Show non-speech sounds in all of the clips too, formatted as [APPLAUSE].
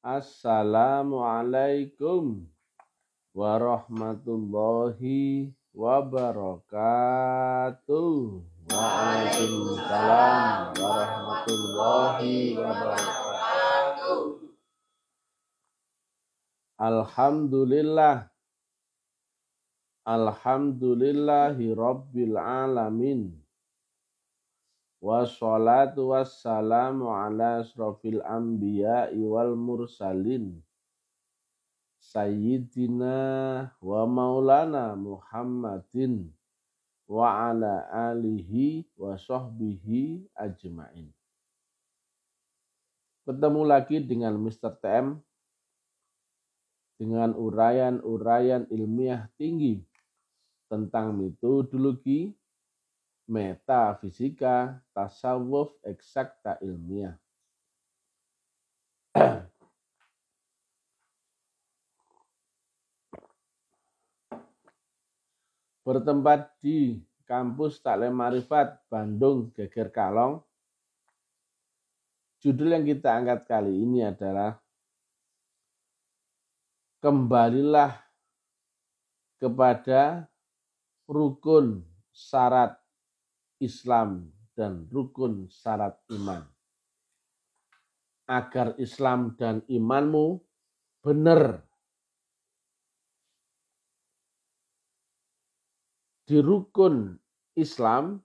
Assalamualaikum warahmatullahi wabarakatuh. Waalaikumsalam warahmatullahi wabarakatuh. Alhamdulillah. Alhamdulillahi rabbil alamin wassalatu wassalamu ala asrafil anbiya wal mursalin sayyidina wa maulana Muhammadin wa ala alihi wa sahbihi ajmain. Ketemu lagi dengan Mr. TM dengan uraian-uraian ilmiah tinggi tentang metodologi, metafisika, tasawuf, eksakta ilmiah. Bertempat di kampus Taklim Marifat Bandung Geger Kalong. Judul yang kita angkat kali ini adalah Kembalilah kepada rukun syarat Islam dan rukun syarat iman. Agar Islam dan imanmu benar. Di rukun Islam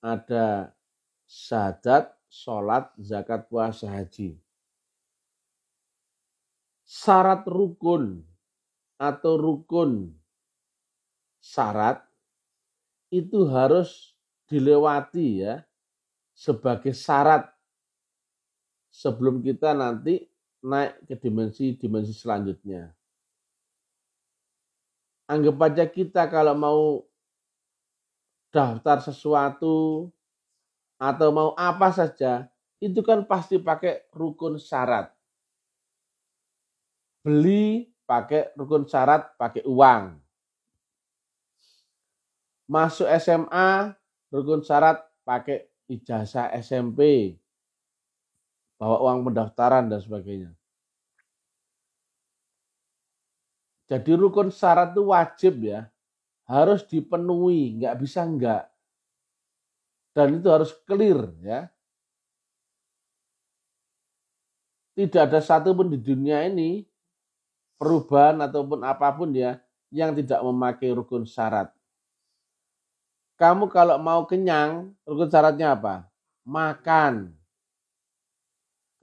ada syahadat, sholat, zakat, puasa, haji. Syarat rukun atau rukun syarat itu harus dilewati ya sebagai syarat sebelum kita nanti naik ke dimensi-dimensi selanjutnya. Anggap aja kita kalau mau daftar sesuatu atau mau apa saja, itu kan pasti pakai rukun syarat. Beli pakai rukun syarat, pakai uang. Masuk SMA rukun syarat pakai ijazah SMP, bawa uang pendaftaran dan sebagainya. Jadi rukun syarat itu wajib ya, harus dipenuhi, nggak bisa nggak. Dan itu harus clear ya. Tidak ada satupun di dunia ini perubahan ataupun apapun ya yang tidak memakai rukun syarat kamu kalau mau kenyang, rukun syaratnya apa? Makan.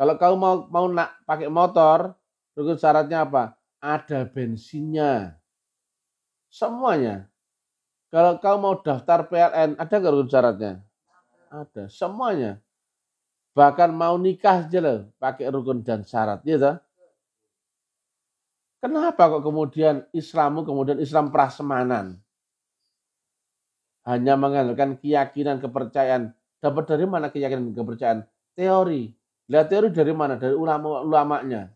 Kalau kamu mau mau nak pakai motor, rukun syaratnya apa? Ada bensinnya. Semuanya. Kalau kamu mau daftar PLN, ada nggak rukun syaratnya? Ada. Semuanya. Bahkan mau nikah aja loh, pakai rukun dan syarat. Ya Kenapa kok kemudian Islammu kemudian Islam prasmanan? hanya mengandalkan keyakinan kepercayaan. Dapat dari mana keyakinan kepercayaan? Teori. Lihat teori dari mana? Dari ulama-ulamanya.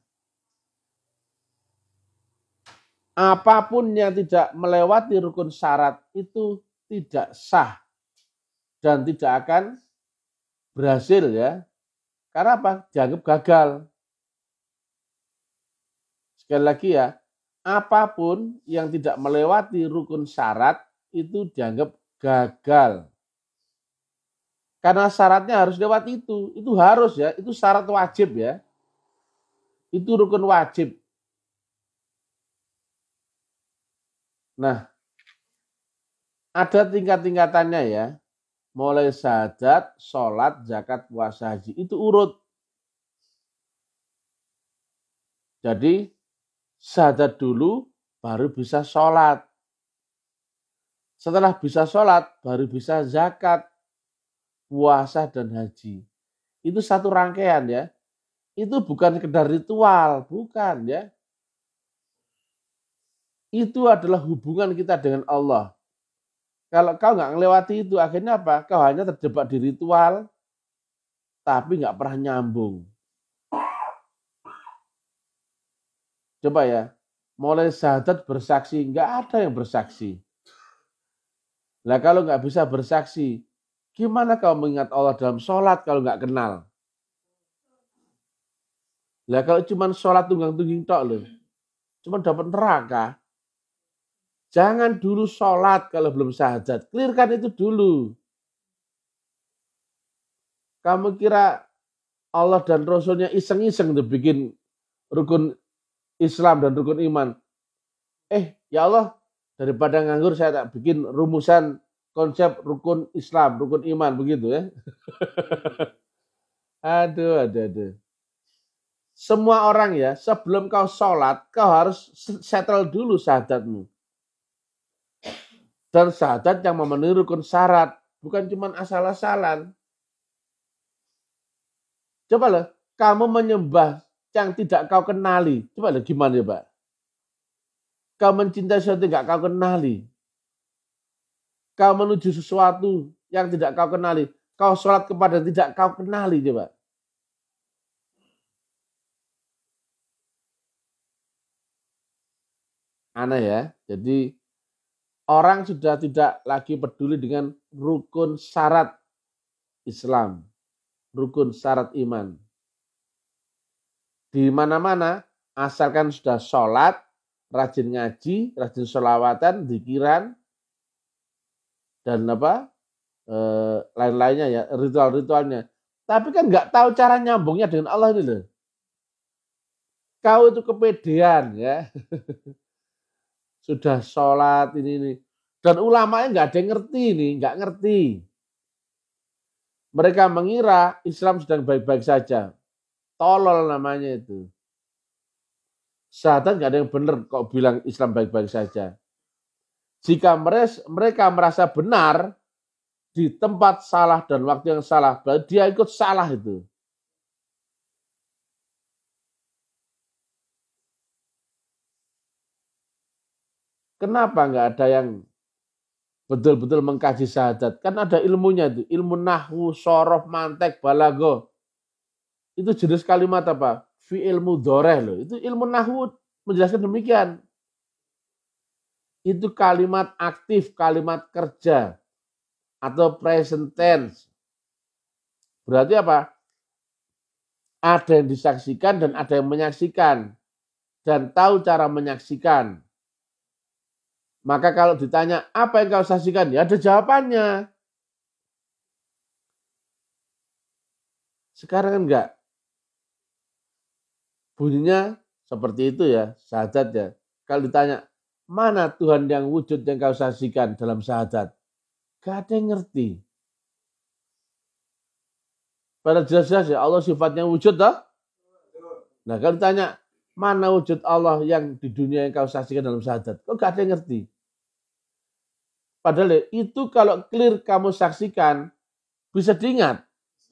Apapun yang tidak melewati rukun syarat itu tidak sah dan tidak akan berhasil ya. Karena apa? Dianggap gagal. Sekali lagi ya, apapun yang tidak melewati rukun syarat itu dianggap gagal. Karena syaratnya harus lewat itu. Itu harus ya, itu syarat wajib ya. Itu rukun wajib. Nah, ada tingkat-tingkatannya ya. Mulai sadat, sholat, zakat, puasa, haji. Itu urut. Jadi, sadat dulu baru bisa sholat. Setelah bisa sholat, baru bisa zakat, puasa, dan haji. Itu satu rangkaian ya. Itu bukan sekedar ritual, bukan ya. Itu adalah hubungan kita dengan Allah. Kalau kau nggak melewati itu, akhirnya apa? Kau hanya terjebak di ritual, tapi nggak pernah nyambung. Coba ya, mulai sahadat bersaksi, nggak ada yang bersaksi. Nah kalau nggak bisa bersaksi, gimana kau mengingat Allah dalam sholat kalau nggak kenal? Lah kalau cuma sholat tunggang-tungging tok loh, cuma dapat neraka. Jangan dulu sholat kalau belum sahajat. Clearkan itu dulu. Kamu kira Allah dan Rasulnya iseng-iseng tuh bikin rukun Islam dan rukun iman. Eh, ya Allah, Daripada nganggur saya tak bikin rumusan konsep rukun Islam, rukun iman begitu ya. [LAUGHS] aduh, aduh, aduh. Semua orang ya, sebelum kau sholat, kau harus settle dulu syahadatmu. Dan syahadat yang memenuhi rukun syarat, bukan cuma asal-asalan. Coba loh, kamu menyembah yang tidak kau kenali. Coba loh, gimana ya Pak? Kau mencintai sesuatu yang tidak kau kenali. Kau menuju sesuatu yang tidak kau kenali. Kau sholat kepada yang tidak kau kenali coba. Aneh ya. Jadi orang sudah tidak lagi peduli dengan rukun syarat Islam. Rukun syarat iman. Di mana-mana asalkan sudah sholat, rajin ngaji, rajin sholawatan, dikiran, dan apa e, lain-lainnya ya, ritual-ritualnya. Tapi kan nggak tahu cara nyambungnya dengan Allah ini loh. Kau itu kepedean ya. [LAUGHS] Sudah sholat ini ini. Dan ulamanya nggak ada yang ngerti ini, nggak ngerti. Mereka mengira Islam sedang baik-baik saja. Tolol namanya itu syahadat nggak ada yang benar kok bilang Islam baik-baik saja. Jika mereka merasa benar di tempat salah dan waktu yang salah, berarti dia ikut salah itu. Kenapa nggak ada yang betul-betul mengkaji syahadat? Kan ada ilmunya itu, ilmu nahwu, sorof, mantek, balago. Itu jenis kalimat apa? fi ilmu doreh loh. Itu ilmu nahwu menjelaskan demikian. Itu kalimat aktif, kalimat kerja atau present tense. Berarti apa? Ada yang disaksikan dan ada yang menyaksikan dan tahu cara menyaksikan. Maka kalau ditanya apa yang kau saksikan, ya ada jawabannya. Sekarang kan enggak, Bunyinya seperti itu ya, syahadat ya. Kalau ditanya, mana Tuhan yang wujud yang kau saksikan dalam syahadat? Gak ada yang ngerti. Pada jelas-jelas ya, Allah sifatnya wujud toh? Nah kalau ditanya, mana wujud Allah yang di dunia yang kau saksikan dalam syahadat? Kok gak ada yang ngerti? Padahal ya, itu kalau clear kamu saksikan, bisa diingat.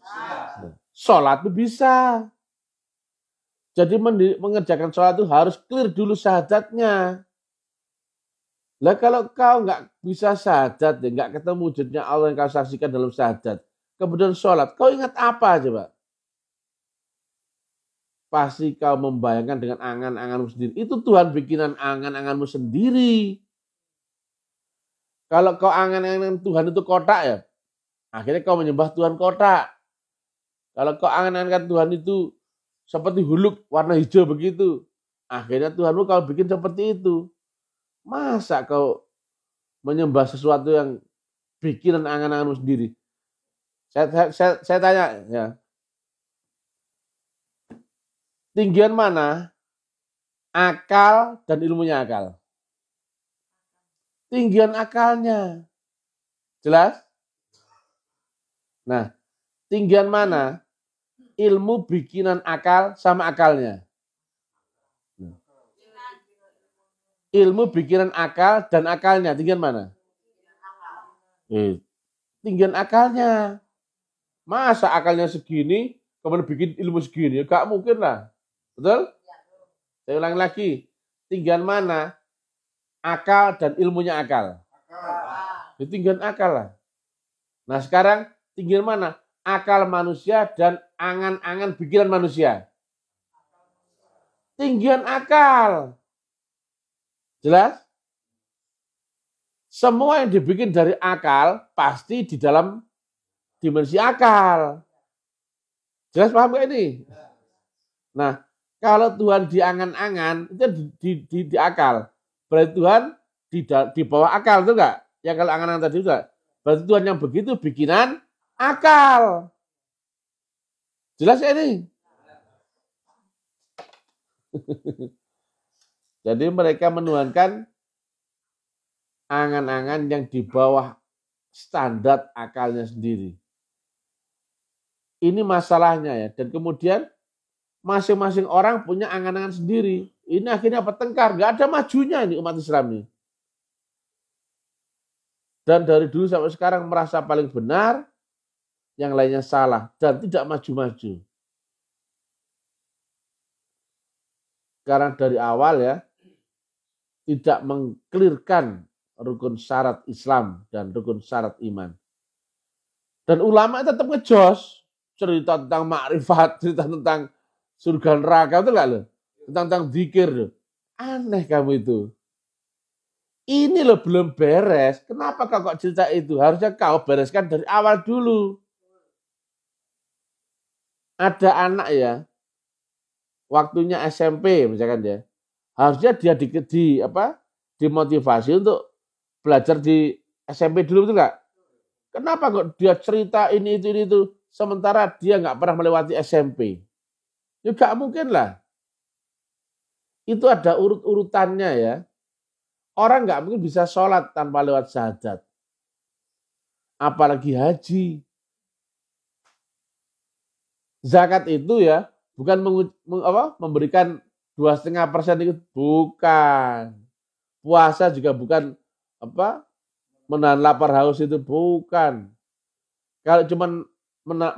Nah, sholat itu bisa. Jadi mengerjakan sholat itu harus clear dulu syahadatnya. Lah kalau kau nggak bisa syahadat, ya nggak ketemu wujudnya Allah yang kau saksikan dalam syahadat, kemudian sholat, kau ingat apa aja pak? Pasti kau membayangkan dengan angan-anganmu sendiri. Itu Tuhan bikinan angan-anganmu sendiri. Kalau kau angan-angan Tuhan itu kotak ya, akhirnya kau menyembah Tuhan kotak. Kalau kau angan-angan Tuhan itu seperti huluk warna hijau begitu. Akhirnya Tuhanmu kalau bikin seperti itu, masa kau menyembah sesuatu yang bikinan angan-anganmu sendiri? saya, saya, saya tanya ya, tinggian mana akal dan ilmunya akal? Tinggian akalnya, jelas? Nah, tinggian mana ilmu bikinan akal sama akalnya. Ilmu bikinan akal dan akalnya tinggian mana? Eh, tinggian akalnya. Masa akalnya segini, kemudian bikin ilmu segini? Ya, gak mungkin lah. Betul? Saya ulang lagi. Tinggian mana? Akal dan ilmunya akal. Akal. Ya, tinggian akal lah. Nah sekarang tinggian mana? akal manusia dan angan-angan pikiran manusia. Tinggian akal. Jelas? Semua yang dibikin dari akal pasti di dalam dimensi akal. Jelas paham gak ini? Nah, kalau Tuhan diangan-angan itu di, di, di, di akal. Berarti Tuhan di, di bawah akal itu enggak? Yang kalau angan-angan tadi juga Berarti Tuhan yang begitu bikinan akal. Jelas ya ini? [LAUGHS] Jadi mereka menuhankan angan-angan yang di bawah standar akalnya sendiri. Ini masalahnya ya. Dan kemudian masing-masing orang punya angan-angan sendiri. Ini akhirnya petengkar. Gak ada majunya ini umat Islam ini. Dan dari dulu sampai sekarang merasa paling benar, yang lainnya salah dan tidak maju-maju. Karena dari awal ya, tidak mengklirkan rukun syarat Islam dan rukun syarat iman. Dan ulama tetap ngejos cerita tentang makrifat, [LAUGHS] cerita tentang surga neraka itu enggak loh. Tentang tentang zikir Aneh kamu itu. Ini loh belum beres. Kenapa kau kok cerita itu? Harusnya kau bereskan dari awal dulu ada anak ya waktunya SMP misalkan ya harusnya dia di, di apa dimotivasi untuk belajar di SMP dulu betul nggak kenapa kok dia cerita ini itu ini itu sementara dia nggak pernah melewati SMP juga ya mungkin lah itu ada urut urutannya ya orang nggak mungkin bisa sholat tanpa lewat syahadat apalagi haji zakat itu ya bukan meng, apa, memberikan dua setengah persen itu bukan puasa juga bukan apa menahan lapar haus itu bukan kalau cuman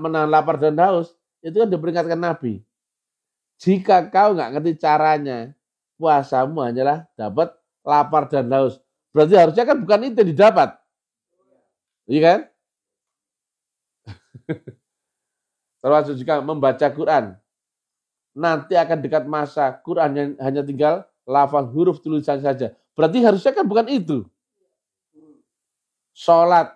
menahan lapar dan haus itu kan diperingatkan Nabi jika kau nggak ngerti caranya puasamu hanyalah dapat lapar dan haus berarti harusnya kan bukan itu yang didapat iya kan Termasuk juga membaca Quran. Nanti akan dekat masa Quran yang hanya tinggal lafal huruf tulisan saja. Berarti harusnya kan bukan itu. Sholat.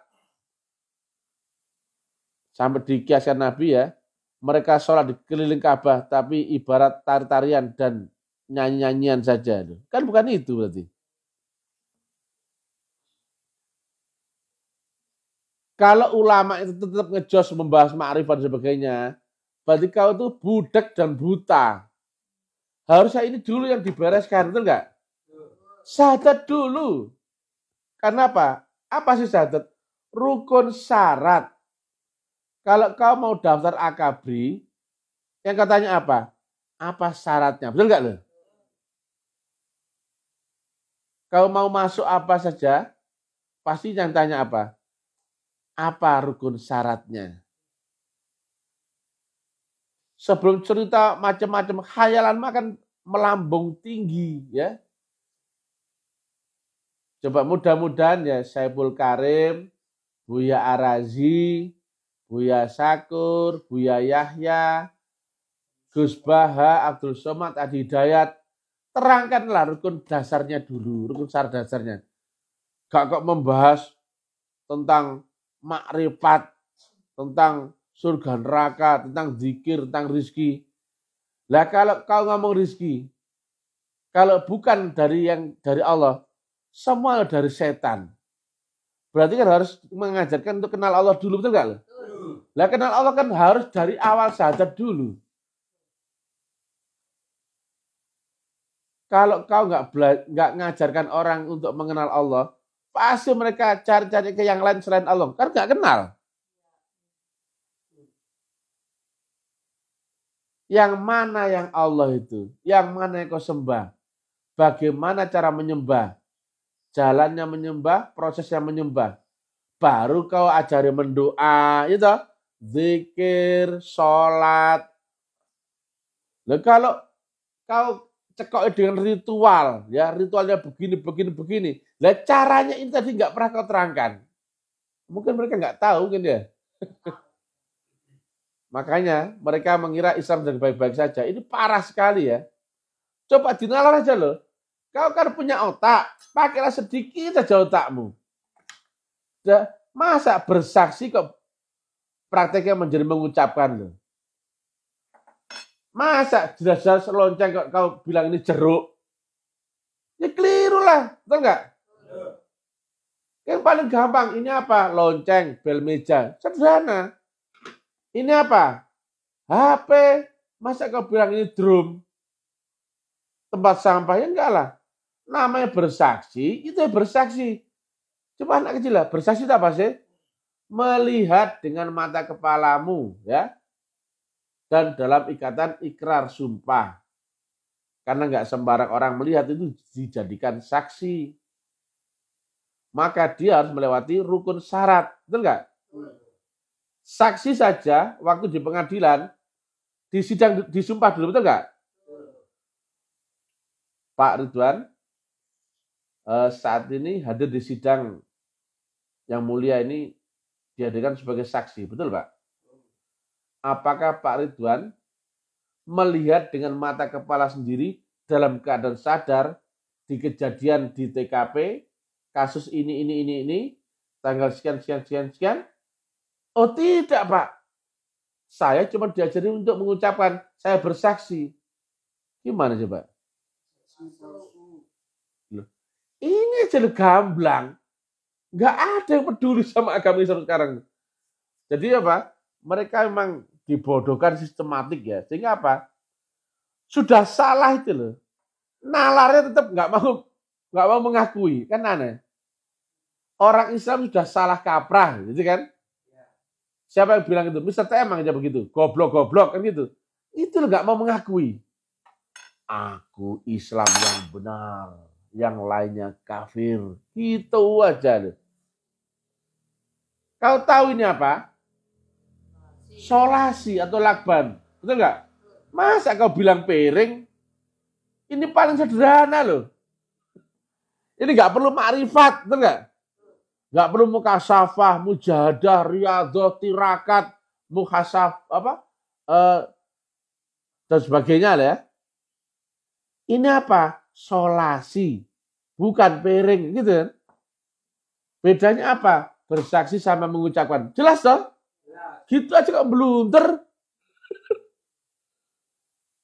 Sampai dikiaskan Nabi ya. Mereka sholat di keliling Ka'bah tapi ibarat tari-tarian dan nyanyi-nyanyian saja. Kan bukan itu berarti. Kalau ulama itu tetap ngejos membahas ma'rifat dan sebagainya, berarti kau itu budak dan buta. Harusnya ini dulu yang dibereskan, betul enggak? Syahadat dulu. Karena apa? Apa sih syahadat? Rukun syarat. Kalau kau mau daftar akabri, yang katanya apa? Apa syaratnya? Betul enggak loh? Kau mau masuk apa saja, pasti yang tanya apa? apa rukun syaratnya. Sebelum cerita macam-macam khayalan makan melambung tinggi ya. Coba mudah-mudahan ya Saiful Karim, Buya Arazi, Buya Sakur, Buya Yahya, Gus Baha, Abdul Somad, Adi Dayat, terangkanlah rukun dasarnya dulu, rukun syarat dasarnya. Gak kok membahas tentang makrifat tentang surga neraka, tentang zikir, tentang rizki. Lah kalau kau ngomong rizki, kalau bukan dari yang dari Allah, semua dari setan. Berarti kan harus mengajarkan untuk kenal Allah dulu, betul nggak? Lah kenal Allah kan harus dari awal saja dulu. Kalau kau nggak nggak ngajarkan orang untuk mengenal Allah, Pasti mereka cari-cari ke yang lain selain Allah. Kan gak kenal. Yang mana yang Allah itu? Yang mana yang kau sembah? Bagaimana cara menyembah? Jalannya menyembah, prosesnya menyembah. Baru kau ajari mendoa, itu. Ya Zikir, sholat. Loh, kalau kau cekok dengan ritual, ya ritualnya begini, begini, begini. Nah caranya ini tadi nggak pernah kau terangkan. Mungkin mereka nggak tahu kan ya. [LAUGHS] Makanya mereka mengira Islam dari baik-baik saja. Ini parah sekali ya. Coba dinalar aja loh. Kau kan punya otak, pakailah sedikit saja otakmu. Masa bersaksi kok prakteknya menjadi mengucapkan loh. Masa jelas-jelas lonceng kok kau bilang ini jeruk? Ya keliru lah, betul nggak? Yang paling gampang ini apa? Lonceng, bel meja, sederhana. Ini apa? HP. Masa kau bilang ini drum? Tempat sampah ya enggak lah. Namanya bersaksi, itu bersaksi. Cuma anak kecil lah, bersaksi itu apa sih? Melihat dengan mata kepalamu, ya dan dalam ikatan ikrar sumpah. Karena nggak sembarang orang melihat itu dijadikan saksi. Maka dia harus melewati rukun syarat. Betul nggak? Saksi saja waktu di pengadilan, di sidang disumpah dulu, betul nggak? Pak Ridwan, eh, saat ini hadir di sidang yang mulia ini dihadirkan sebagai saksi, betul Pak? Apakah Pak Ridwan melihat dengan mata kepala sendiri dalam keadaan sadar di kejadian di TKP kasus ini ini ini ini tanggal sekian sekian sekian sekian? Oh tidak Pak, saya cuma diajari untuk mengucapkan saya bersaksi. Gimana coba? ini aja gamblang. Nggak ada yang peduli sama agama Islam sekarang. Jadi apa? mereka memang dibodohkan sistematik ya. Sehingga apa? Sudah salah itu loh. Nalarnya tetap nggak mau nggak mau mengakui, kan aneh. Orang Islam sudah salah kaprah, gitu kan? Siapa yang bilang itu? Mister TM aja begitu, goblok-goblok kan gitu. Itu nggak mau mengakui. Aku Islam yang benar, yang lainnya kafir. Itu aja. Loh. Kau tahu ini apa? solasi atau lakban. Betul nggak? Masa kau bilang piring? Ini paling sederhana loh. Ini nggak perlu makrifat, betul nggak? Nggak perlu mukasafah, mujahadah, riadoh, tirakat, muhasaf, apa? Eh, dan sebagainya lah ya. Ini apa? Solasi. Bukan piring, gitu kan? Bedanya apa? Bersaksi sama mengucapkan. Jelas toh? Gitu aja kok blunder.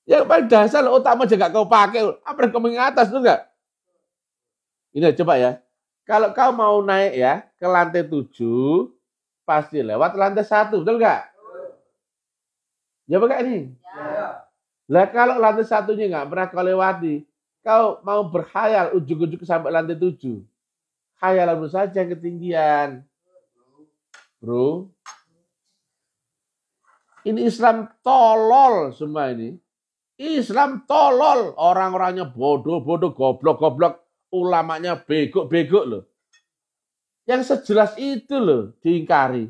Ya paling dasar utama aja gak kau pakai. Apa yang kau mengatas tuh enggak? Ini coba ya. Kalau kau mau naik ya ke lantai tujuh, pasti lewat lantai satu, betul enggak? Ya pakai ini? Ya. Lah kalau lantai satunya enggak pernah kau lewati, kau mau berkhayal ujuk-ujuk sampai lantai tujuh. Khayalanmu saja yang ketinggian. Bro, ini Islam tolol semua ini. Islam tolol. Orang-orangnya bodoh-bodoh, goblok-goblok. Ulamanya bego-bego loh. Yang sejelas itu loh diingkari.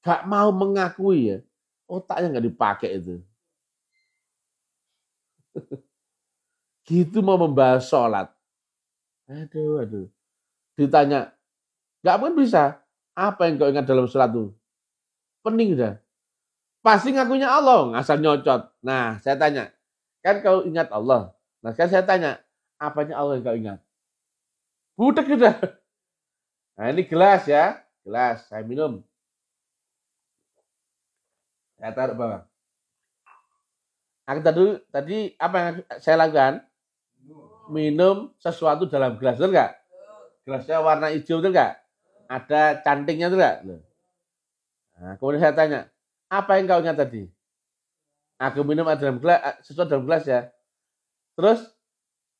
Gak mau mengakui ya. Otaknya gak dipakai itu. [LAUGHS] gitu mau membahas sholat. Aduh, aduh. Ditanya, gak mungkin bisa. Apa yang kau ingat dalam sholat itu? Pening dah. Pasti ngakunya Allah, ngasal nyocot. Nah, saya tanya, kan kau ingat Allah. Nah, sekarang saya tanya, apanya Allah yang kau ingat? Budek sudah. Nah, ini gelas ya. Gelas, saya minum. Saya taruh bawah. Aku tadi, tadi apa yang saya lakukan? Minum sesuatu dalam gelas, betul nggak? Gelasnya warna hijau, betul nggak? Ada cantingnya, betul nggak? Nah, kemudian saya tanya, apa yang kau ingat tadi? Aku minum dalam gelas, sesuatu eh, dalam gelas ya. Terus,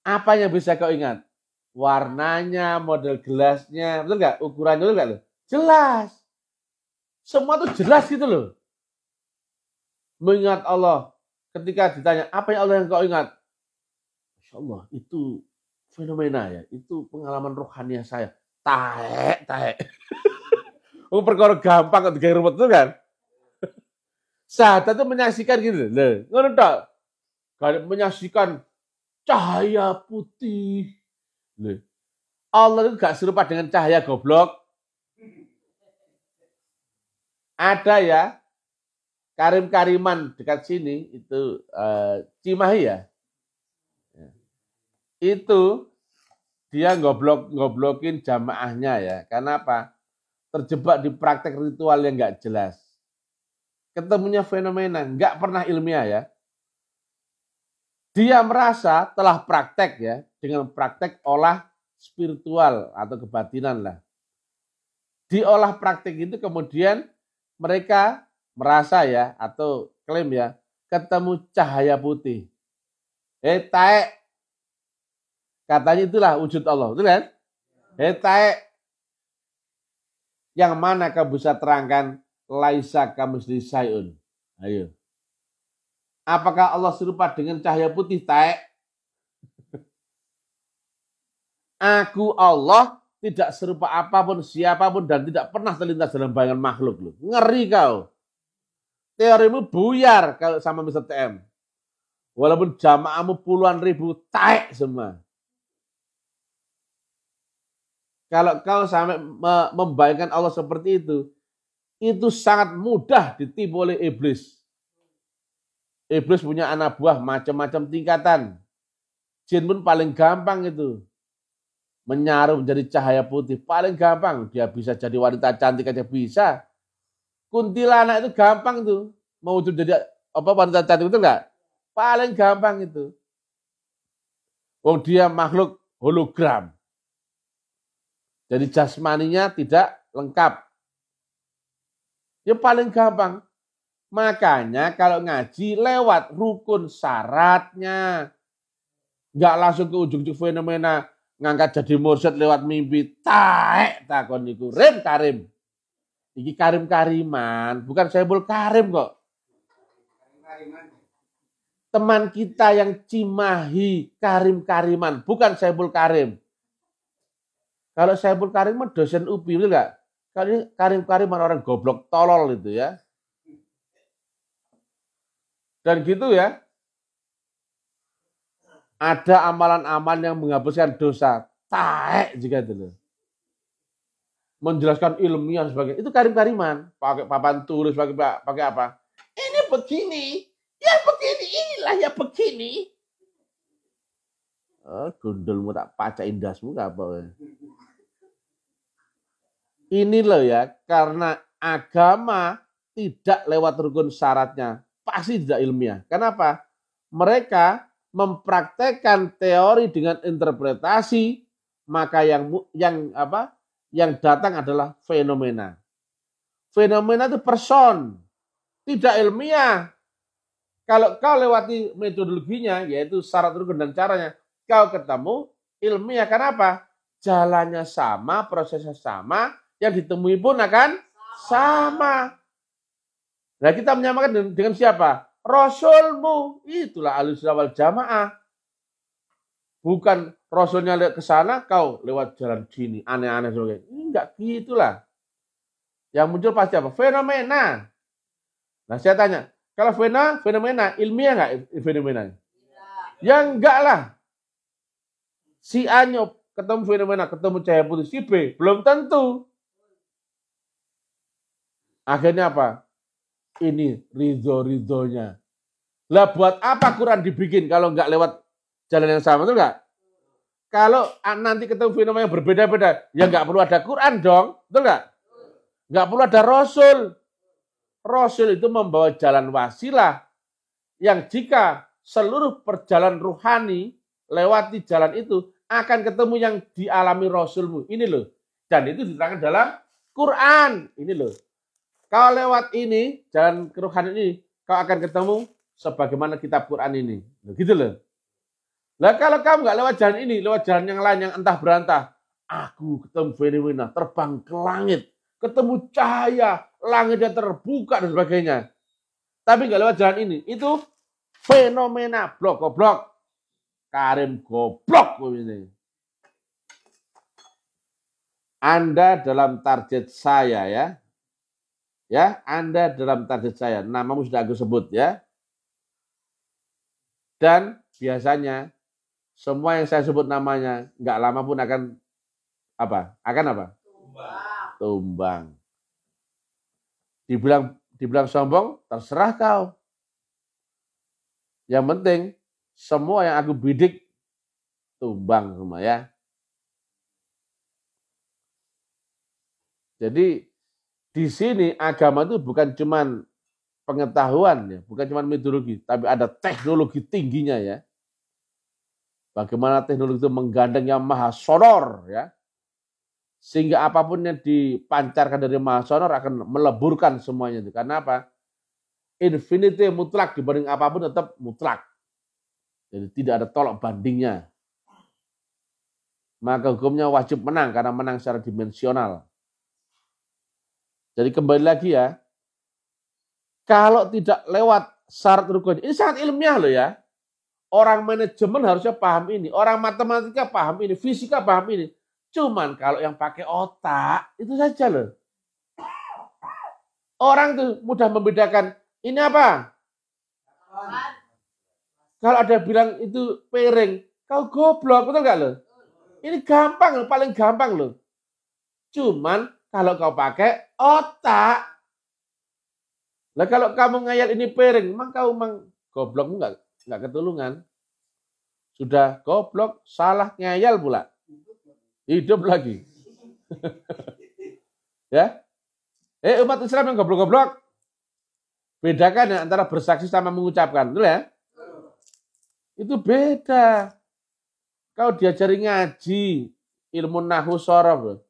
apa yang bisa kau ingat? Warnanya, model gelasnya, betul nggak? Ukurannya, betul nggak? loh? Jelas. Semua tuh jelas gitu loh. Mengingat Allah. Ketika ditanya, apa yang Allah yang kau ingat? Masya Allah, itu fenomena ya. Itu pengalaman rohania saya. Taek, taek. [LAUGHS] Oh, perkara gampang kok digawe tuh kan. Sahadat itu menyaksikan gitu. Nah, ngono tak? Kalau menyaksikan cahaya putih. Loh. Nah, Allah itu gak serupa dengan cahaya goblok. Ada ya, Karim-Kariman dekat sini itu uh, Cimahi ya? ya. Itu dia goblok goblokin jamaahnya ya. Karena apa? Terjebak di praktek ritual yang gak jelas ketemunya fenomena, nggak pernah ilmiah ya. Dia merasa telah praktek ya, dengan praktek olah spiritual atau kebatinan lah. Diolah praktek itu kemudian mereka merasa ya, atau klaim ya, ketemu cahaya putih. Eh, taek. Katanya itulah wujud Allah. Itu kan? Eh, taek. Yang mana kamu bisa terangkan laisa kamisli sayun. Ayo. Apakah Allah serupa dengan cahaya putih? Taek. Aku Allah tidak serupa apapun, siapapun, dan tidak pernah terlintas dalam bayangan makhluk. Lu. Ngeri kau. Teorimu buyar kalau sama Mr. TM. Walaupun jamaahmu puluhan ribu, taek semua. Kalau kau sampai membayangkan Allah seperti itu, itu sangat mudah ditipu oleh iblis. Iblis punya anak buah macam-macam tingkatan. Jin pun paling gampang itu. Menyaruh menjadi cahaya putih. Paling gampang. Dia bisa jadi wanita cantik aja bisa. Kuntilanak itu gampang tuh. Mau jadi apa wanita cantik itu enggak? Paling gampang itu. Oh dia makhluk hologram. Jadi jasmaninya tidak lengkap Ya paling gampang. Makanya kalau ngaji lewat rukun syaratnya. Nggak langsung ke ujung-ujung fenomena ngangkat jadi mursyid lewat mimpi. Taek takon niku. Rim karim. Iki karim kariman. Bukan sebul karim kok. Teman kita yang cimahi karim kariman. Bukan sebul karim. Kalau sebul karim mah dosen UPI, betul nggak? Kali karim-karim orang goblok tolol itu ya. Dan gitu ya. Ada amalan-amalan yang menghapuskan dosa. Taek juga loh. Menjelaskan ilmiah sebagainya. Itu karim-kariman. Pakai papan tulis, pakai pakai apa. Ini begini. Ya begini, inilah ya begini. Oh, gundulmu tak pacain dasmu apa? Ini loh ya, karena agama tidak lewat rukun syaratnya, pasti tidak ilmiah. Kenapa? Mereka mempraktekkan teori dengan interpretasi, maka yang yang apa? Yang datang adalah fenomena. Fenomena itu person, tidak ilmiah. Kalau kau lewati metodologinya, yaitu syarat rukun dan caranya, kau ketemu ilmiah. Kenapa? Jalannya sama, prosesnya sama, yang ditemui pun akan sama. Nah kita menyamakan dengan, dengan siapa? Rasulmu. Itulah alusnya wal jamaah. Bukan Rasulnya ke sana, kau lewat jalan sini. Aneh-aneh sebagainya. Enggak gitulah. Yang muncul pasti apa? Fenomena. Nah saya tanya, kalau fenomena, fenomena ilmiah nggak fenomenanya? Ya enggak lah. Si Anyo ketemu fenomena, ketemu cahaya putih. Si B belum tentu. Akhirnya apa? Ini ridho-ridhonya. Lah buat apa Quran dibikin kalau nggak lewat jalan yang sama, Tuh nggak? Kalau nanti ketemu fenomena yang berbeda-beda, ya nggak perlu ada Quran dong, betul nggak? Nggak perlu ada Rasul. Rasul itu membawa jalan wasilah yang jika seluruh perjalanan ruhani lewati jalan itu akan ketemu yang dialami Rasulmu. Ini loh. Dan itu diterangkan dalam Quran. Ini loh. Kau lewat ini, jalan keruhan ini, kau akan ketemu sebagaimana kitab Quran ini. Gitu loh. Lah kalau kamu nggak lewat jalan ini, lewat jalan yang lain yang entah berantah, aku ketemu fenomena terbang ke langit, ketemu cahaya, langitnya terbuka dan sebagainya. Tapi nggak lewat jalan ini, itu fenomena blok goblok. Karim goblok ini. Anda dalam target saya ya, Ya, Anda dalam target saya. Namamu sudah aku sebut ya. Dan biasanya semua yang saya sebut namanya nggak lama pun akan apa? Akan apa? Tumbang. Tumbang. Dibilang dibilang sombong, terserah kau. Yang penting semua yang aku bidik tumbang semua ya. Jadi di sini agama itu bukan cuman pengetahuan ya, bukan cuman mitologi tapi ada teknologi tingginya ya. Bagaimana teknologi itu menggandeng yang maha sonor ya. Sehingga apapun yang dipancarkan dari maha sonor akan meleburkan semuanya itu. Karena apa? Infinity mutlak dibanding apapun tetap mutlak. Jadi tidak ada tolak bandingnya. Maka hukumnya wajib menang karena menang secara dimensional. Jadi kembali lagi ya, kalau tidak lewat syarat rukun, ini sangat ilmiah loh ya. Orang manajemen harusnya paham ini, orang matematika paham ini, fisika paham ini. Cuman kalau yang pakai otak, itu saja loh. Orang tuh mudah membedakan, ini apa? Kalau ada bilang itu piring, kau goblok, betul gak loh? Ini gampang loh, paling gampang loh. Cuman kalau kau pakai otak. Lah kalau kamu ngayal ini piring, emang kau emang goblokmu enggak? nggak ketulungan. Sudah goblok, salah ngayal pula. Hidup lagi. [LAUGHS] ya. Eh umat Islam yang goblok-goblok. Bedakan ya antara bersaksi sama mengucapkan, betul ya? Itu beda. Kau diajari ngaji, ilmu nahu sorof.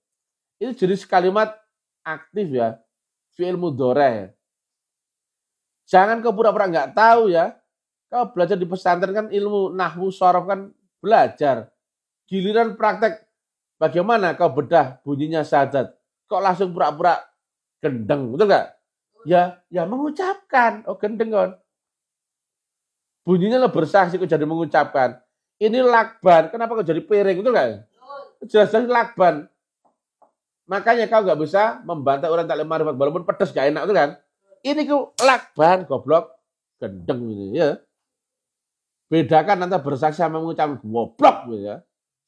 Itu jenis kalimat aktif ya. Fi'il mudhara Jangan kau pura-pura nggak tahu ya. Kau belajar di pesantren kan ilmu nahwu sorof kan belajar. Giliran praktek bagaimana kau bedah bunyinya sajad. Kok langsung pura-pura gendeng, betul nggak? Ya, ya mengucapkan. Oh gendeng kan. Bunyinya lo bersaksi kok jadi mengucapkan. Ini lakban. Kenapa kok jadi piring, betul nggak? Jelas-jelas lakban. Makanya kau gak bisa membantah orang taklim marifat walaupun pedes gak enak itu kan. Ini ku lakban goblok gendeng ini gitu, ya. Bedakan nanti bersaksi sama mengucapkan goblok gitu ya.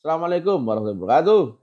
Assalamualaikum warahmatullahi wabarakatuh.